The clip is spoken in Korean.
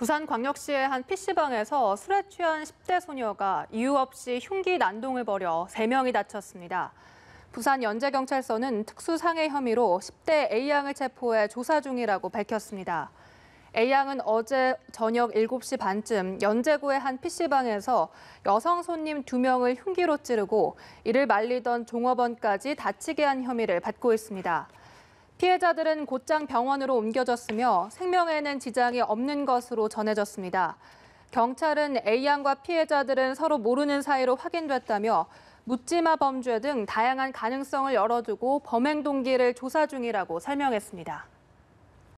부산광역시의 한 PC방에서 술에 취한 10대 소녀가 이유 없이 흉기 난동을 벌여 3명이 다쳤습니다. 부산 연제경찰서는 특수상해 혐의로 10대 A양을 체포해 조사 중이라고 밝혔습니다. A양은 어제 저녁 7시 반쯤 연제구의 한 PC방에서 여성 손님 2명을 흉기로 찌르고 이를 말리던 종업원까지 다치게 한 혐의를 받고 있습니다. 피해자들은 곧장 병원으로 옮겨졌으며 생명에는 지장이 없는 것으로 전해졌습니다. 경찰은 A양과 피해자들은 서로 모르는 사이로 확인됐다며 묻지마 범죄 등 다양한 가능성을 열어두고 범행 동기를 조사 중이라고 설명했습니다.